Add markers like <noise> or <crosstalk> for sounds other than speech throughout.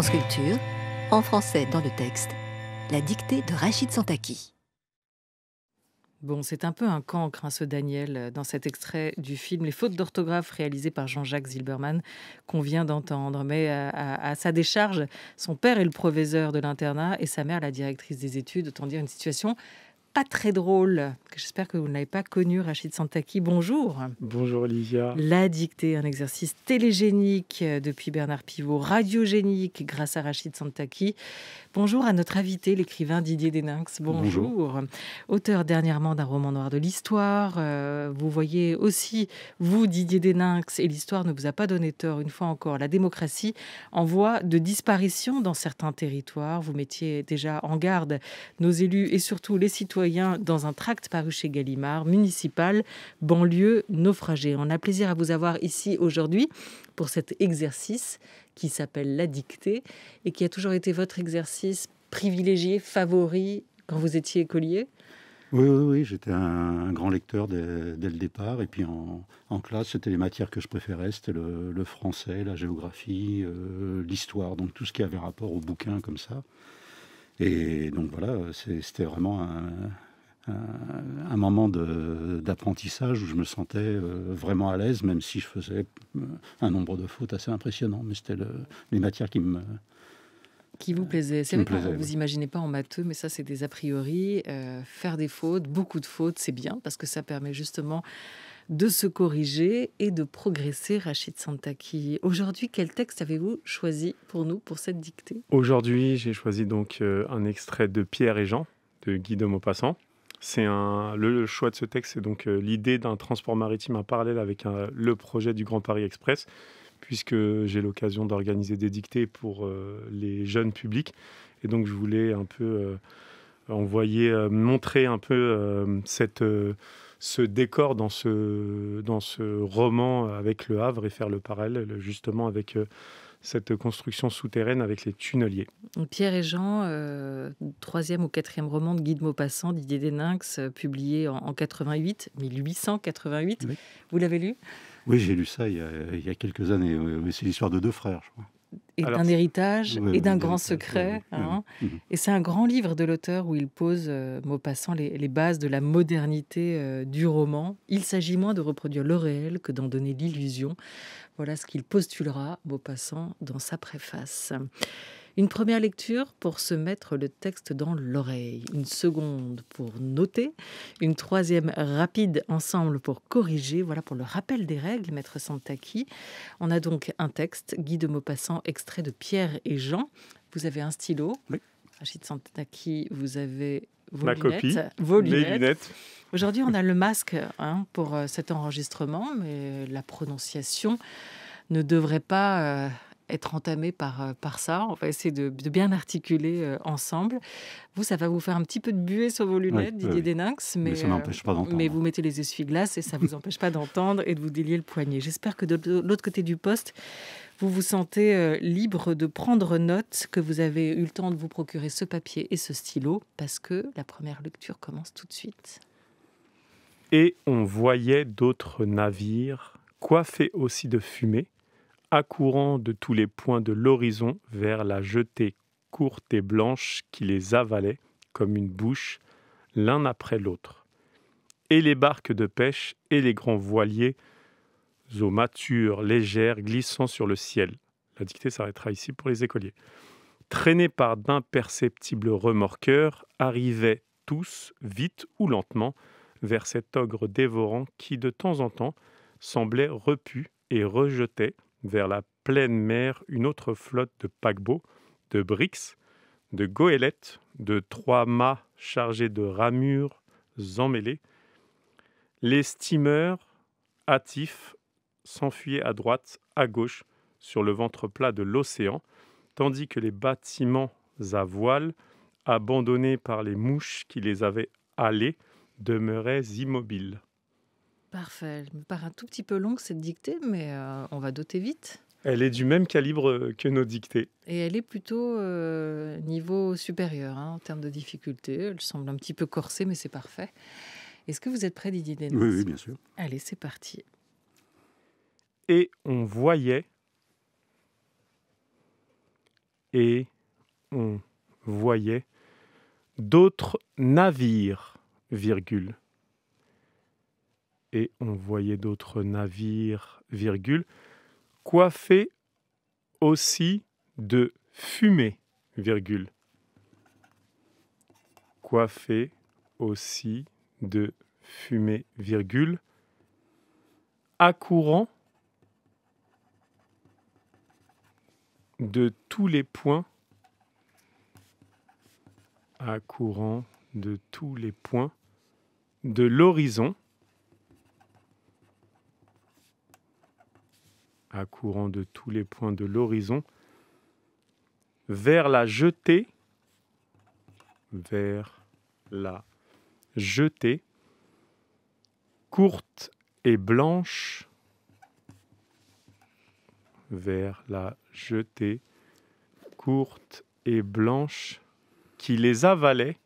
France en français dans le texte, la dictée de Rachid Santaki. Bon, c'est un peu un cancre, hein, ce Daniel, euh, dans cet extrait du film Les fautes d'orthographe réalisées par Jean-Jacques Zilberman qu'on vient d'entendre. Mais euh, à, à, sa décharge, son père est le proviseur de l'internat et sa mère la directrice des études, autant dire une situation très drôle, j'espère que vous n'avez pas connu, Rachid Santaki. Bonjour. Bonjour Olivia. La dictée, un exercice télégénique euh, depuis Bernard Pivot, radiogénique grâce à Rachid Santaki. Bonjour à notre invité, l'écrivain Didier Deninx. Bonjour. Auteur dernièrement d'un roman noir de l'histoire. Euh, vous voyez aussi, vous, Didier Deninx, et l'histoire ne vous a pas donné tort, une fois encore, la démocratie en voie de disparition dans certains territoires. Vous mettiez déjà en garde nos élus et surtout les citoyens dans un tract paru chez Gallimard, municipal, banlieue naufragée. On a plaisir à vous avoir ici aujourd'hui pour cet exercice qui s'appelle La Dictée et qui a toujours été votre exercice privilégié, favori quand vous étiez écolier oui, oui, oui j'étais un, grand lecteur dès, le départ. Et puis en, classe, c'était les matières que je préférais. C'était le, français, la géographie, euh, l'histoire, donc tout ce qui avait rapport au bouquin, comme ça. Et donc voilà, c'était vraiment un, euh, un moment d'apprentissage où je me sentais euh, vraiment à l'aise, même si je faisais euh, un nombre de fautes assez impressionnant. Mais c'était les matières qui me, qui vous plaisait. C'est vrai que vous imaginez pas en matheux, mais ça, c'est des a priori. faire des fautes, beaucoup de fautes, c'est bien parce que ça permet justement de se corriger et de progresser, Rachid Santaki. Aujourd'hui, quel texte avez-vous choisi pour nous, pour cette dictée Aujourd'hui, j'ai choisi donc un extrait de Pierre et Jean de Guy de Maupassant. C'est le, choix de ce texte, c'est donc euh, l'idée d'un transport maritime en parallèle avec le projet du Grand Paris Express, puisque j'ai l'occasion d'organiser des dictées pour euh, les jeunes publics. Et donc, je voulais un peu euh, envoyer, montrer un peu cette, ce décor dans ce, dans ce roman avec Le Havre et faire le parallèle justement avec cette construction souterraine avec les tunneliers. Pierre et Jean, euh, troisième ou quatrième roman de Guy de Maupassant, Didier Deninx, euh, publié en, 88, 1888. Vous l'avez lu Oui, j'ai lu ça il y, a, il y, a, quelques années. mais C'est l'histoire de deux frères, je crois et d'un héritage et d'un grand secret. Et c'est un grand livre de l'auteur où il pose, euh, Maupassant, les, bases de la modernité euh, du roman. Il s'agit moins de reproduire le réel que d'en donner l'illusion. Voilà ce qu'il postulera, passant, dans sa préface. Une première lecture pour se mettre le texte dans l'oreille, une seconde pour noter, une troisième rapide ensemble pour corriger. Voilà pour le rappel des règles, maître Santaki. On a donc un texte, Guy de Maupassant, extrait de Pierre et Jean. Vous avez un stylo. Oui. Rachid Santaki, vous avez vos lunettes, copie, lunettes. Aujourd'hui, on a le masque hein, pour euh, cet enregistrement, mais la prononciation ne devrait pas euh, être entamé par, euh, par ça. On va essayer de, bien articuler euh, ensemble. Vous, ça va vous faire un petit peu de buée sur vos lunettes, Didier mais, mais euh, Mais vous mettez les essuie-glaces et ça ne vous <laughs> empêche pas d'entendre et de vous délier le poignet. J'espère que de l'autre côté du poste, vous vous sentez libre de prendre note, que vous avez eu le temps de vous procurer ce papier et ce stylo, parce que la première lecture commence tout de suite. Et on voyait d'autres navires coiffés aussi de fumée, accourant de tous les points de l'horizon vers la jetée courte et blanche qui les avalait comme une bouche, l'un après l'autre. Et les barques de pêche et les grands voiliers aux matures, légères, glissant sur le ciel. La dictée s'arrêtera ici pour les écoliers. Traînés par d'imperceptibles remorqueurs, arrivaient tous, vite ou lentement, vers cet ogre dévorant qui, de temps en temps, semblait repu et rejetait vers la pleine mer une autre flotte de paquebots, de briques, de goélettes, de trois mâts chargés de ramures emmêlées. Les steamers hâtifs s'enfuyaient à droite, à gauche, sur le ventre plat de l'océan, tandis que les bâtiments à voile, abandonnés par les mouches qui les avaient allés, demeuraient immobiles. Parfait. Elle me paraît un tout petit peu longue cette dictée, mais euh, on va doter vite. Elle est du même calibre euh, que nos dictées. Et elle est plutôt euh, niveau supérieur hein, en termes de difficulté. Elle semble un petit peu corsée, mais c'est parfait. Est-ce que vous êtes prêt, Didier oui, oui, bien sûr. Allez, c'est parti. Et on voyait. Et on voyait d'autres navires, virgule et on voyait d'autres navires, virgule, coiffés aussi de fumée, virgule. Coiffés aussi de fumée, virgule, courant de tous les points, À courant de tous les points de l'horizon, à courant de tous les points de l'horizon, vers la jetée, vers la jetée, courte et blanche, vers la jetée, courte et blanche, qui les avalait,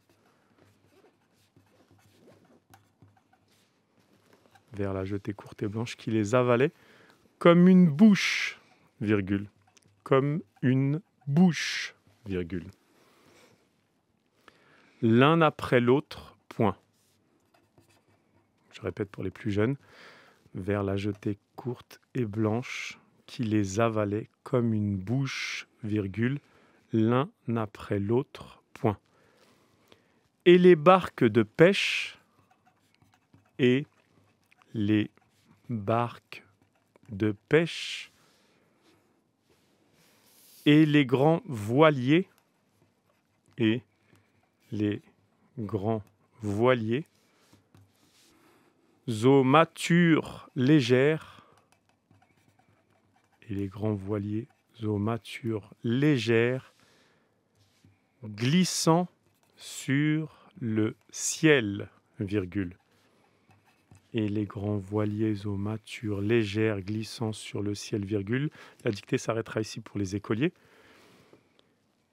vers la jetée courte et blanche, qui les avalait, comme une bouche, virgule. Comme une bouche, virgule. L'un après l'autre, point. Je répète pour les plus jeunes, vers la jetée courte et blanche qui les avalait comme une bouche, virgule, l'un après l'autre, point. Et les barques de pêche, et les barques de pêche et les grands voiliers et les grands voiliers aux matures légères et les grands voiliers aux matures légères glissant sur le ciel, virgule et les grands voiliers aux matures légères glissant sur le ciel, virgule. La dictée s'arrêtera ici pour les écoliers.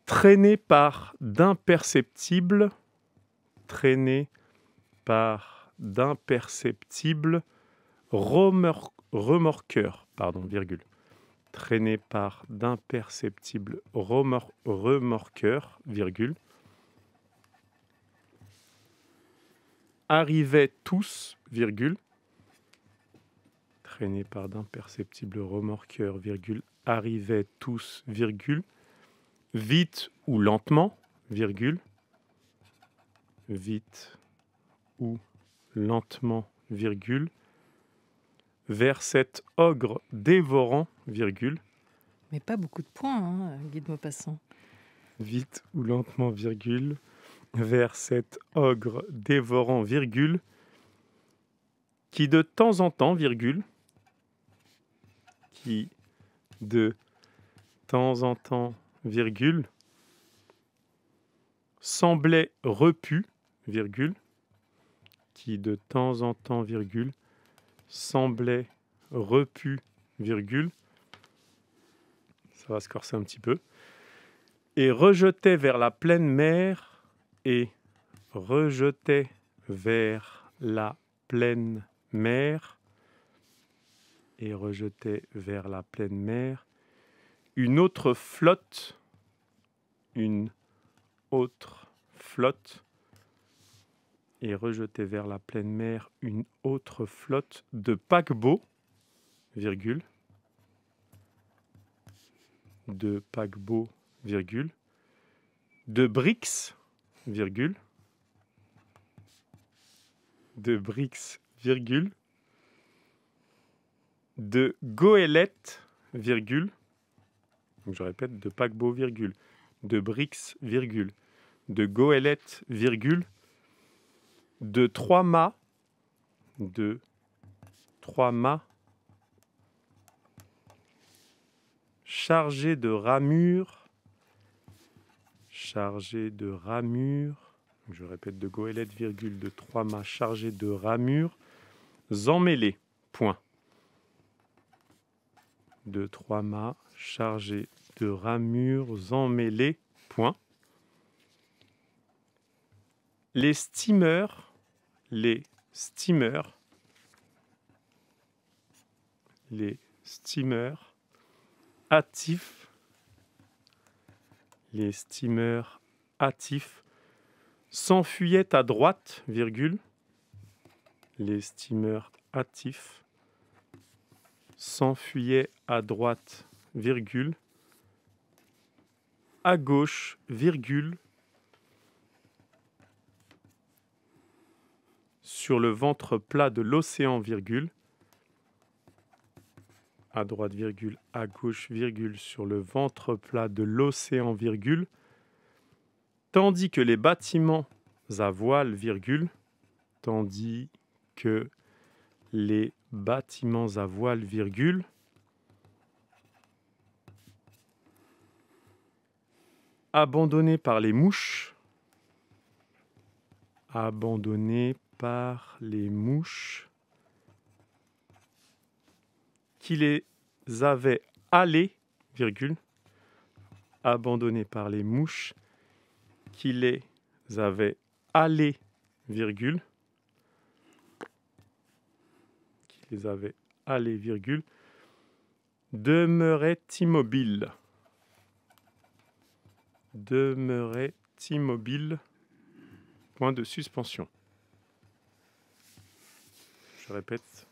Traînés par d'imperceptibles, Traînés par d'imperceptibles remorqueurs, pardon, virgule. Traîné par d'imperceptibles remorqueurs, virgule arrivaient tous, virgule, traînés par d'imperceptibles remorqueurs, virgule, arrivaient tous, virgule, vite ou lentement, virgule, vite ou lentement, virgule, vers cet ogre dévorant, virgule. Mais pas beaucoup de points, hein, guide Guy passant. Vite ou lentement, virgule, vers cet ogre dévorant, virgule, qui de temps en temps, virgule, qui de temps en temps, virgule, semblait repu, virgule, qui de temps en temps, virgule, semblait repu, virgule, ça va se corser un petit peu, et rejeté vers la pleine mer et rejetait vers la pleine mer et rejetait vers la pleine mer une autre flotte, une autre flotte et rejetait vers la pleine mer une autre flotte de paquebots, de paquebots, virgule, de briques, virgule, de Brix, virgule, de Goélette, virgule, je répète, de Paquebot, virgule, de Brix, virgule, de Goélette, virgule, de trois mâts, de trois mâts chargé de ramures chargé de ramures, je répète, de goélette, virgule, de trois mâts chargés de ramures, emmêlés, point. De trois mâts chargés de ramures emmêlées, point. Les steamers, les steamers, les steamers actifs les steamers hâtifs s'enfuyaient à droite, virgule. Les steamers hâtifs s'enfuyaient à droite, virgule. À gauche, virgule. Sur le ventre plat de l'océan, virgule à droite, virgule, à gauche, virgule, sur le ventre plat de l'océan, virgule, tandis que les bâtiments à voile, virgule, tandis que les bâtiments à voile, virgule, abandonnés par les mouches, abandonnés par les mouches, qui les avait allés, virgule, abandonnés par les mouches, qui les avait allés, virgule, qui les avait allés, virgule, demeurait immobile. Demeurait immobile. Point de suspension. Je répète,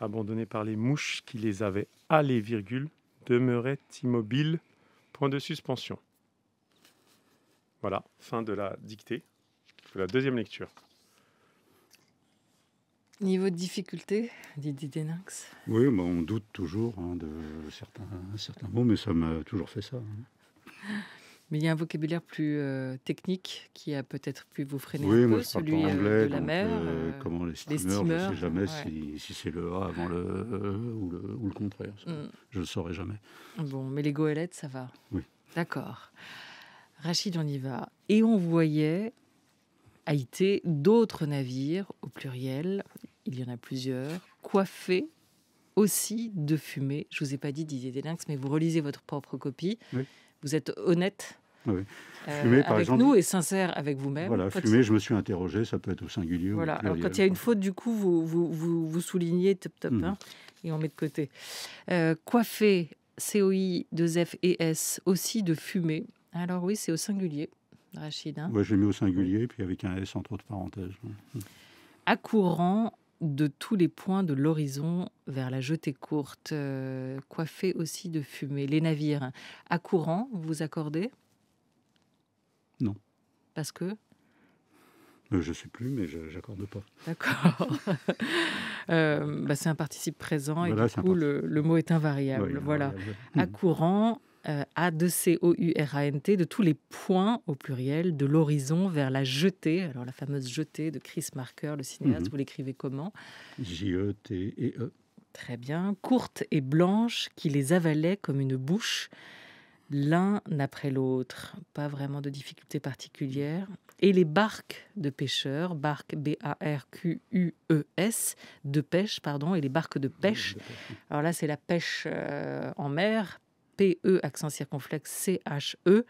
abandonnés par les mouches qui les avaient les virgule, demeurait immobile, point de suspension. Voilà, fin de la dictée, de la deuxième lecture. Niveau de difficulté, Didier Déninx Oui, bah on doute toujours hein, de certains, certains mots, mais ça m'a toujours fait ça. Hein. <laughs> Mais il y a un vocabulaire plus euh, technique qui a peut-être pu vous freiner oui, un moi euh, anglais, de la mer. Euh, comment les steamers, je ne sais jamais si, c'est le A avant le E ou le, ou le contraire. Mm. Je ne le saurais jamais. Bon, mais les goélettes, ça va. Oui. D'accord. Rachid, on y va. Et on voyait Haïti d'autres navires, au pluriel, il y en a plusieurs, coiffés aussi de fumée. Je ne vous ai pas dit Didier lynx mais vous relisez votre propre copie. Oui vous êtes honnête. Ah euh, avec nous et sincère avec vous-même. Voilà, fumer, je me suis interrogé, ça peut être au singulier. Voilà, ou au alors quand il y a une faute, du coup, vous, vous, vous, vous soulignez top top mhm. hein, et on met de côté. Euh, coiffé, COI, 2F et S, aussi de fumer. Alors oui, c'est au singulier, Rachid. Moi, hein. j'ai mis au singulier, puis avec un S entre autres parenthèses. courant de tous les points de l'horizon vers la jetée courte, euh, coiffée aussi de fumée. Les navires, à courant, vous accordez Non. Parce que euh, je ne sais plus, mais je n'accorde pas. D'accord. <laughs> Euh, bah, c'est un participe présent et du coup, le, mot est invariable. voilà. À mm. courant, euh, A-D-C-O-U-R-A-N-T, de tous les points au pluriel de l'horizon vers la jetée, alors la fameuse jetée de Chris Marker, le cinéaste, mhm. vous l'écrivez comment J-E-T-E. E, -E. Très bien, courte et blanche, qui les avalait comme une bouche, l'un après l'autre, pas vraiment de difficultés particulières. Et les barques de pêcheurs, barques B-A-R-Q-U-E-S, de pêche, pardon, et les barques de pêche. Alors là, c'est la pêche euh, en mer, P-E, accent circonflexe, C-H-E.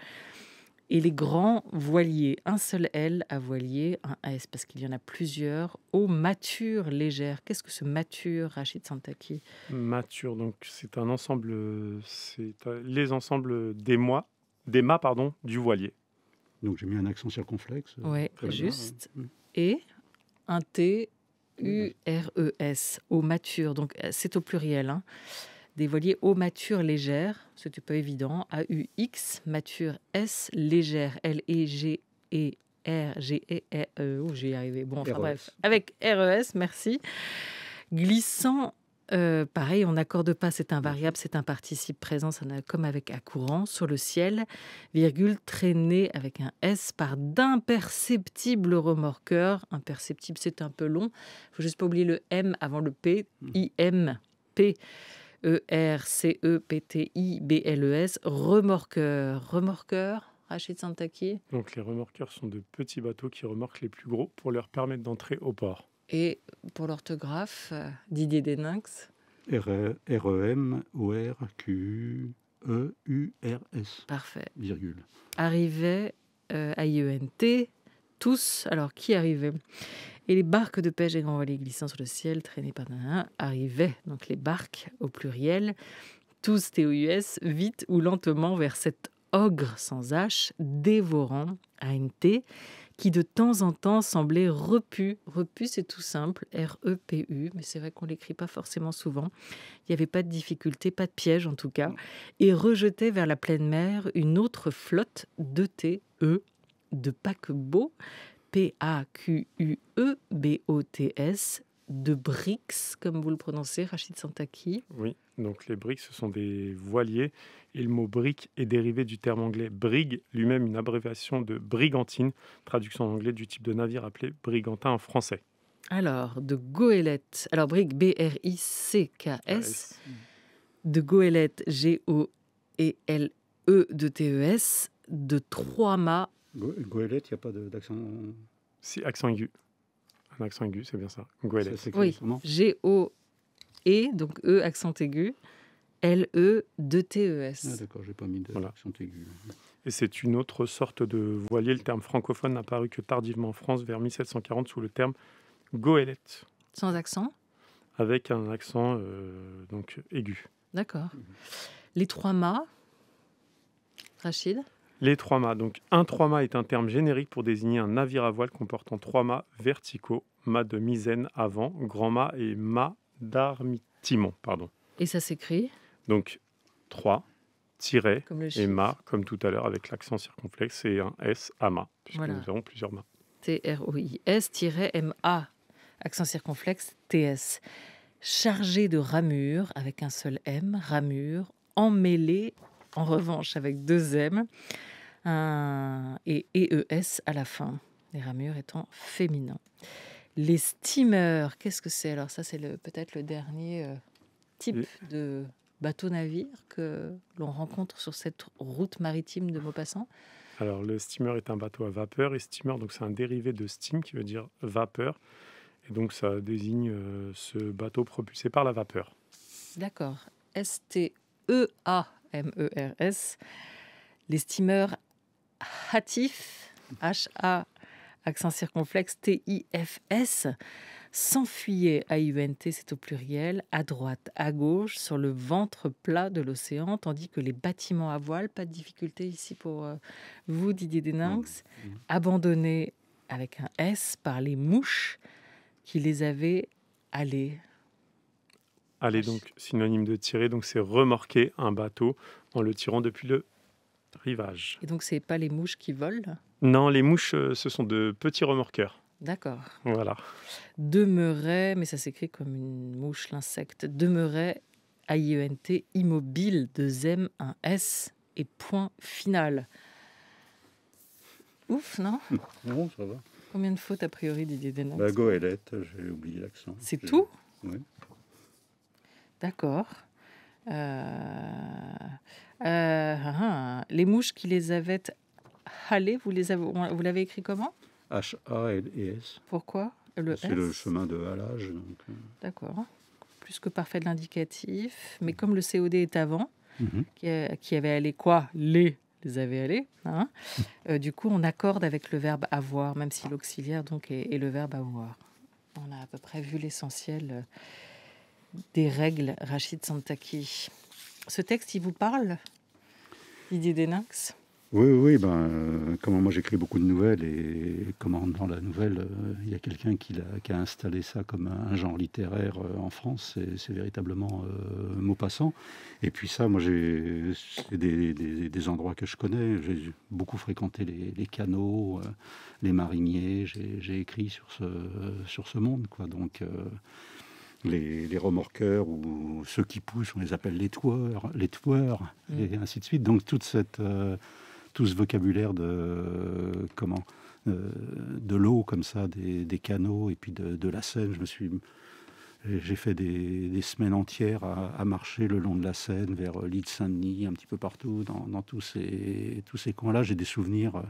Et les grands voiliers, un seul L à voilier, un S, parce qu'il y en a plusieurs, aux matures légères. Qu'est-ce que ce mature, Rachid Santaki Mature, donc c'est un ensemble, c'est euh, les ensembles des mois, des mâts, pardon, du voilier. Donc j'ai mis un accent circonflexe. Euh, oui, juste. Hein. Mm. Et un T U-R-E-S, au mature. Donc euh, c'est au pluriel. Hein des voiliers matures mature légère, c'était pas évident, A-U-X, mature S, légère, L-E-G-E-R-G-E-R-E, où oh, j'y arrivé, bon, enfin bref, e avec RES, merci, glissant euh, pareil, on n'accorde pas, c'est invariable, c'est un participe présent, ça comme avec à courant, sur le ciel, virgule, traîné avec un S par d'imperceptibles remorqueurs. Imperceptible, c'est un peu long. Il faut juste pas oublier le M avant le P, I-M, hmm. P. E-R-C-E-P-T-I-B-L-E-S, remorqueur. Remorqueur Rachid Santaki Donc les remorqueurs sont de petits bateaux qui remorquent les plus gros pour leur permettre d'entrer au port. Et pour l'orthographe, euh, Didier Deninx R-E-M-O-R-Q-E-U-R-S. Parfait. Virgule. Euh, i e n t tous. Alors qui arrivait et les barques de pêche et grands voiliers glissant sur le ciel, traînées par un, arrivaient, donc les barques au pluriel, tous T-O-U-S, vite ou lentement vers cet ogre sans H, dévorant a n T, qui de temps en temps semblait repu. Repu, c'est tout simple, R-E-P-U, mais c'est vrai qu'on l'écrit pas forcément souvent. Il n'y avait pas de difficulté, pas de piège en tout cas, et rejetait vers la pleine mer une autre flotte de T, E, de paquebots P-A-Q-U-E-B-O-T-S, de BRICS, comme vous le prononcez, Rachid Santaki. Oui, donc les BRICS, ce sont des voiliers. Et le mot briques est dérivé du terme anglais brig, lui-même une abréviation de brigantine, traduction en anglais du type de navire appelé brigantin en français. Alors, de goélette. Alors, briques, B-R-I-C-K-S. Mm. De goélette, G-O-E-L-E e de T-E-S, de trois mâts Goëlette, il n'y a pas d'accent Si, accent aigu. Un accent aigu, c'est bien ça. Goélette. Oui, G-O-E, donc E, accent aigu. l e d t e s Ah, d'accord, n'ai pas mis d'accent aigu. Et c'est une autre sorte de voilier. Le terme francophone n'a paru que tardivement en France, vers 1740, sous le terme Goëlette. Sans accent Avec un accent euh, donc aigu. D'accord. Les trois mâts, Rachid les trois mâts. Donc, un trois mâts est un terme générique pour désigner un navire à voile comportant trois mâts verticaux, mât de misaine avant, grand mât et mât d'armitimon. Pardon. Et ça s'écrit Donc, 3, tiret et mât, comme tout à l'heure, avec l'accent circonflexe et un S à mât, puisque nous avons plusieurs mâts. T-R-O-I-S-M-A, accent circonflexe, T-S. Chargé de ramures, avec un seul M, ramure, emmêlées en revanche avec deux M et ES e à la fin, les ramures étant féminins. Les steamers, qu'est-ce que c'est Alors ça, c'est peut-être le dernier euh, type de bateau-navire que l'on rencontre sur cette route maritime de Maupassant. Alors le steamer est un bateau à vapeur et steamer, donc c'est un dérivé de steam qui veut dire vapeur. Et donc ça désigne euh, ce bateau propulsé par la vapeur. D'accord. S-T-E-A M-E-R-S, les steamers HATIF, H-A, accent circonflexe, T-I-F-S, s'enfuyaient à UNT, c'est au pluriel, à droite, à gauche, sur le ventre plat de l'océan, tandis que les bâtiments à voile, pas de difficulté ici pour euh, vous, Didier Deninx, mmh. Mmh. abandonnés avec un S par les mouches qui les avaient allés Allez donc, synonyme de tirer, donc c'est remorquer un bateau en le tirant depuis le rivage. Et donc ce c'est pas les mouches qui volent Non, les mouches, euh, ce sont de petits remorqueurs. D'accord. Voilà. Demeurait, mais ça s'écrit comme une mouche, l'insecte, demeurait, A-I-E-N-T, immobile, deux M, un S et point final. Ouf, non Non, ça va. Combien de fautes a priori, Didier La bah, Goélette, j'ai oublié l'accent. C'est tout Oui. D'accord. Euh, euh, ah, ah. les mouches qui les avaient halées, vous les avez, vous l'avez écrit comment H-A l e S. Pourquoi C'est le chemin de halage. Euh. D'accord. Plus que parfait de l'indicatif. Mais comme le COD est avant, mhm. qui, avait allé quoi Les les avait allés. Hein du coup, on accorde avec le verbe avoir, même si l'auxiliaire donc est, le verbe avoir. On a à peu près vu l'essentiel des règles, Rachid Santaki. Ce texte, il vous parle Didier des Oui, oui, ben, euh, comment moi j'écris beaucoup de nouvelles et, comment dans la nouvelle, euh, il y a quelqu'un qui, a installé ça comme un, genre littéraire euh, en France, c'est véritablement mot passant. Et puis ça, moi j'ai des, endroits que je connais, j'ai beaucoup fréquenté les, canaux, les mariniers, j'ai écrit sur ce, sur ce monde, quoi. Donc les, remorqueurs ou ceux qui poussent, on les appelle les toueurs, les toueurs mm. et ainsi de suite. Donc toute cette, euh, tout ce vocabulaire de comment euh, de l'eau comme ça, des, canaux et puis de, la Seine. Je me suis j'ai fait des, semaines entières à, marcher le long de la Seine, vers euh, l'île Saint-Denis, un petit peu partout, dans, tous ces, tous ces coins-là. J'ai des souvenirs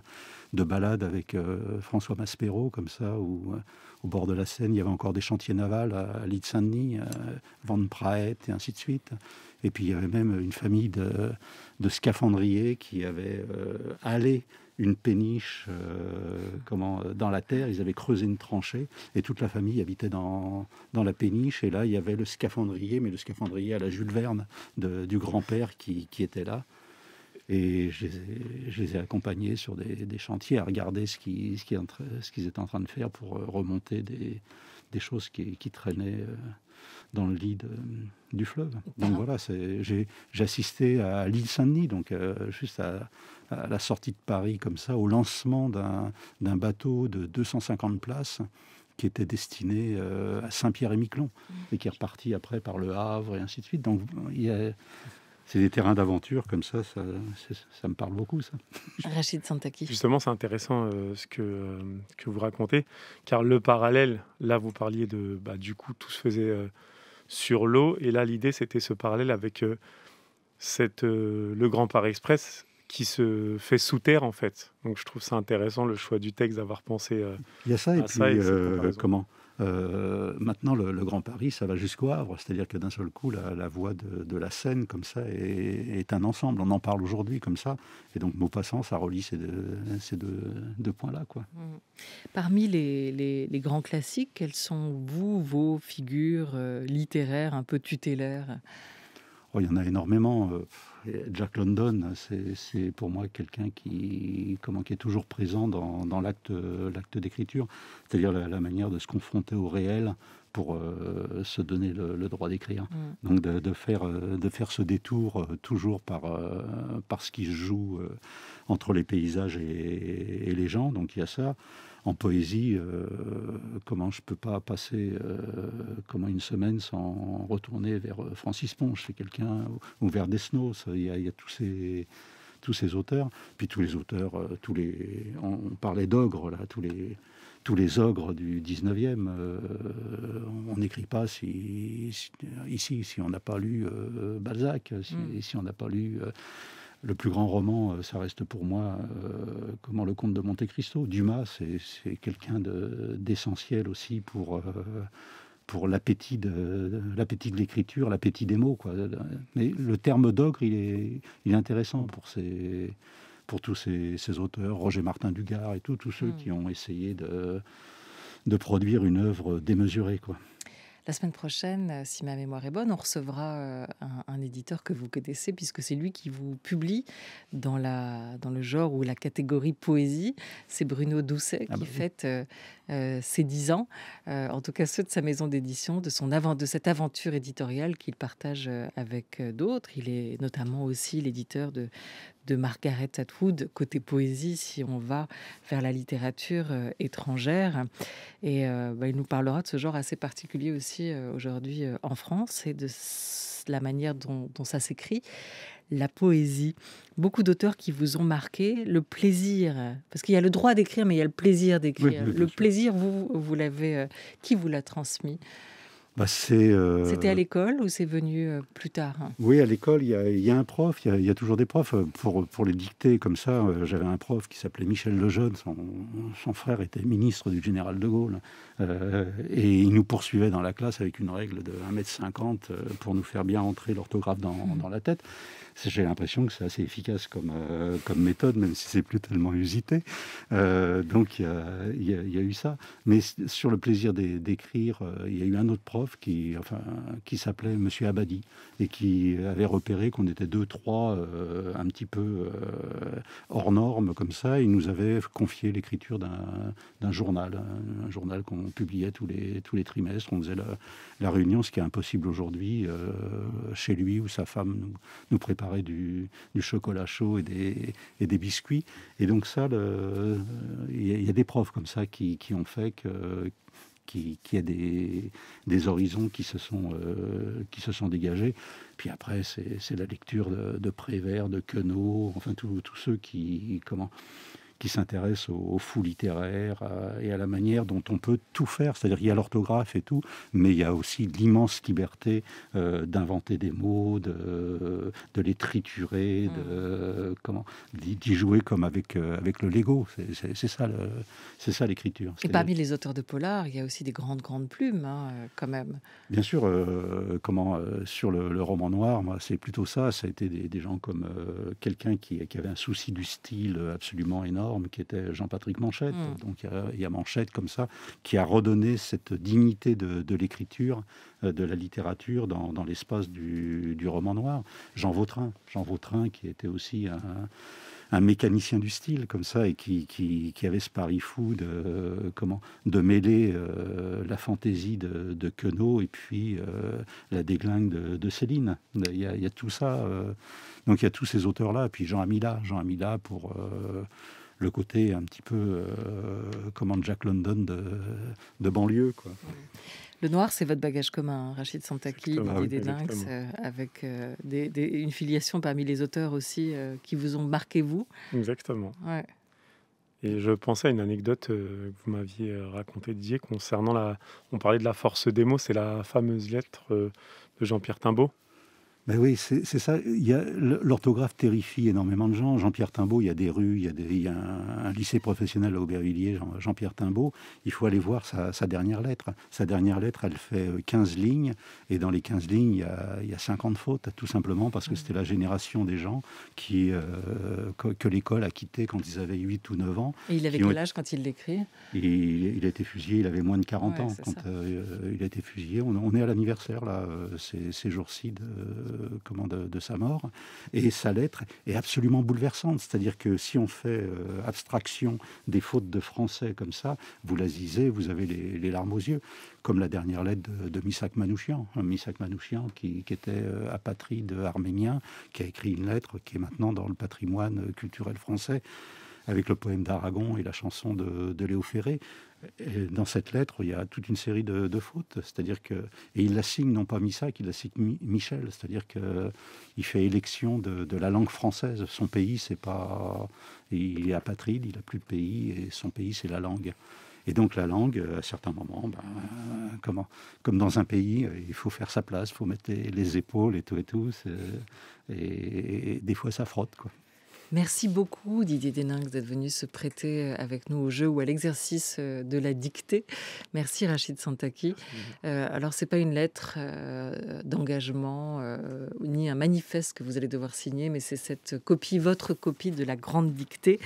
de balades avec François Maspero, comme ça, ou au bord de la Seine, il y avait encore des chantiers navals à, l'île saint denis euh, Van Praet et ainsi de suite. Et puis il y avait même une famille de, de scaphandriers qui avaient euh, allé une péniche euh, dans la terre. Ils avaient creusé une tranchée et toute la famille habitait dans, la péniche. Et là, il y avait le scaphandrier, mais le scaphandrier à la Jules Verne du grand-père qui, était là. Et je les, ai, accompagnés sur des, chantiers à regarder ce qu'ils ce étaient en train de faire pour euh, remonter des, choses qui, traînaient euh, dans le lit du fleuve. Donc voilà, assisté à l'île Saint-Denis, donc euh, juste à, la sortie de Paris comme ça, au lancement d'un bateau de 250 places qui était destiné à Saint-Pierre-et-Miquelon mmh. et qui est reparti après par le Havre et ainsi de suite. Donc il y a c'est des terrains d'aventure comme ça, ça, me parle beaucoup ça. Rachid Santaki. Justement, c'est intéressant euh, ce que, euh, que vous racontez, car le parallèle, là vous parliez de, bah, du coup, tout se faisait euh, sur l'eau, et là l'idée c'était ce parallèle avec cette, le Grand Paris Express qui se fait sous terre en fait. Donc je trouve ça intéressant le choix du texte d'avoir pensé. Il y a ça et puis comment euh, maintenant, le, Grand Paris, ça va jusqu'au Havre, c'est-à-dire que d'un seul coup, la, voie de, la Seine, comme ça, est, un ensemble. On en parle aujourd'hui comme ça, et donc passant, ça relie ces deux, points-là. quoi. Mmh. Parmi les, grands classiques, quelles sont, vous, vos figures euh, littéraires un peu tutélaires oh, il y en a énormément. Euh, Jack London, c'est pour moi quelqu'un qui, qui est toujours présent dans, l'acte d'écriture, c'est-à-dire la, manière de se confronter au réel pour euh, se donner le, droit d'écrire. Mm. Donc de, faire, euh, de faire ce détour euh, toujours par, par ce qui se joue entre les paysages et, et, les gens, donc il y a ça en poésie, euh, comment je peux pas passer euh, comment une semaine sans retourner vers euh, Francis Ponge, c'est quelqu'un, ou vers Desnos, il y a, tous ces tous ces auteurs, puis tous les auteurs, tous les, on, parlait d'ogres là, tous les, tous les ogres du 19e. on n'écrit pas si, ici si on n'a pas lu Balzac, hmm. si, on n'a pas lu le plus grand roman, euh, ça reste pour moi, euh, comment le comte de Monte Cristo. Dumas, c'est quelqu'un d'essentiel aussi pour, euh, pour l'appétit de, l'appétit de l'écriture, l'appétit des mots. Quoi. Mais le terme d'ogre, il est, il intéressant pour, ces, pour tous ces, auteurs, Roger Martin Dugard et tout, tous ceux hmm. qui ont essayé de, de produire une œuvre démesurée. Quoi. La semaine prochaine, euh, si ma mémoire est bonne, on recevra euh, un, éditeur que vous connaissez, puisque c'est lui qui vous publie dans, la, dans le genre ou la catégorie poésie. C'est Bruno Doucet ah qui bah fête euh, ses dix ans, en tout cas ceux de sa maison d'édition, de, avant, de cette aventure éditoriale qu'il partage avec d'autres. Il est notamment aussi l'éditeur de, de Margaret Atwood, côté poésie, si on va vers la littérature euh, étrangère. Et euh, bah, il nous parlera de ce genre assez particulier aussi euh, aujourd'hui en France et de la manière dont, ça s'écrit la poésie. Beaucoup d'auteurs qui vous ont marqué, le plaisir, parce qu'il y a le droit d'écrire, mais il y a le plaisir d'écrire. le plaisir, vous, vous l'avez, qui vous l'a transmis bah, euh, C'était à l'école ou c'est venu euh, plus tard hein Oui, à l'école, il y, a un prof, il y, a toujours des profs. Pour, pour les dicter comme ça, euh, j'avais un prof qui s'appelait Michel Lejeune, son, son, frère était ministre du général de Gaulle. et il nous poursuivait dans la classe avec une règle de 1m50 pour nous faire bien entrer l'orthographe dans, hmm. la tête. J'ai l'impression que c'est assez efficace comme, comme méthode, même si c'est plus tellement usité. donc il y a, eu ça. Mais sur le plaisir d'écrire, il y a eu un autre prof qui, enfin, qui s'appelait Monsieur Abadi et qui avait repéré qu'on était deux, trois euh, un petit peu euh, hors normes comme ça. Il nous avait confié l'écriture d'un journal, un, journal qu'on publiait tous les, tous les trimestres. On faisait la, réunion, ce qui est impossible aujourd'hui, euh, chez lui où sa femme nous, nous préparait du, du, chocolat chaud et des, et des biscuits. Et donc ça, il y, y, a des profs comme ça qui, qui ont fait que qui, a des, horizons qui se sont, euh, qui se sont dégagés. Puis après, c'est la lecture de, de, Prévert, de Queneau, enfin tous ceux qui, comment, qui s'intéresse au fous littéraires euh, et à la manière dont on peut tout faire. C'est-à-dire qu'il y a l'orthographe et tout, mais il y a aussi l'immense liberté euh, d'inventer des mots, de, euh, les triturer, mmh. de, comment, d'y jouer comme avec, avec le Lego. C'est ça, le, c'est ça l'écriture. Et parmi les auteurs de polar, il y a aussi des grandes, grandes plumes, hein, quand même. Bien sûr, comment, sur le, roman noir, moi, c'est plutôt ça. Ça a été des, gens comme quelqu'un qui avait un souci du style absolument énorme qui était Jean-Patrick Manchette. Mm. Donc il y, a Manchette comme ça qui a redonné cette dignité de, l'écriture, euh, de la littérature dans, l'espace du, roman noir. Jean Vautrin, Jean Vautrin qui était aussi un, mécanicien du style comme ça et qui, qui, avait ce pari fou de, euh, comment, de mêler euh, la fantaisie de, de Queneau et puis la déglingue de, Céline. Il y, a, y, a, tout ça. donc il y a tous ces auteurs-là. Et puis Jean Amila, Jean Amila pour le côté un petit peu, euh, comme comment Jack London de, banlieue. Quoi. Le noir, c'est votre bagage commun, hein, Rachid Santaki, ah euh, euh, des avec une filiation parmi les auteurs aussi qui vous ont marqué, vous. Exactement. Ouais. Et je pensais à une anecdote que vous m'aviez racontée, Didier, concernant la. On parlait de la force des mots, c'est la fameuse lettre de Jean-Pierre Timbaud ben oui, c'est ça. L'orthographe terrifie énormément de gens. Jean-Pierre Timbaud, il y a des rues, il y a, un, lycée professionnel à Aubervilliers, Jean-Pierre Timbaud. Il faut aller voir sa, dernière lettre. Sa dernière lettre, elle fait 15 euh, lignes. Et dans les 15 lignes, il y a, 50 fautes, tout simplement parce que c'était la génération des gens qui, euh, que, l'école a quitté quand ils avaient 8 ou 9 ans. Et il avait quel âge quand il l'écrit il, a été fusillé, il avait moins de 40 ans quand euh, il a été fusillé. On, est à l'anniversaire, là, ces, ces jours-ci. de euh, comment, de, sa mort. Et sa lettre est absolument bouleversante. C'est-à-dire que si on fait euh, abstraction des fautes de français comme ça, vous la lisez, vous avez les, larmes aux yeux. Comme la dernière lettre de, Misak Manouchian. Euh, Misak Manouchian, qui, était apatride arménien, qui a écrit une lettre qui est maintenant dans le patrimoine culturel français avec le poème d'Aragon et la chanson de, Léo Ferré. dans cette lettre, il y a toute une série de, fautes. C'est-à-dire que, et il la signe non pas Missac, il la signe Michel. C'est-à-dire qu'il fait élection de, la langue française. Son pays, c'est pas. Il est apatride, il n'a plus de pays, et son pays, c'est la langue. Et donc la langue, à certains moments, ben, comment, comme dans un pays, il faut faire sa place, il faut mettre les, épaules et tout et tout. et, des fois, ça frotte. Quoi. Merci beaucoup Didier Deninx d'être venu se prêter euh, avec nous au jeu ou à l'exercice euh, de la dictée. Merci Rachid Santaki. Euh, alors c'est pas une lettre d'engagement ni un manifeste que vous allez devoir signer, mais c'est cette copie, votre copie de la grande dictée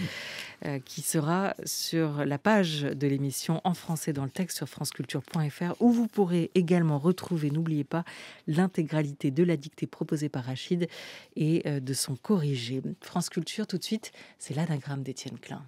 qui sera sur la page de l'émission en français dans le texte sur franceculture.fr où vous pourrez également retrouver, n'oubliez pas, l'intégralité de la dictée proposée par Rachid et de son corrigé. France Culture tout de suite, c'est l'anagramme d'Étienne Klein.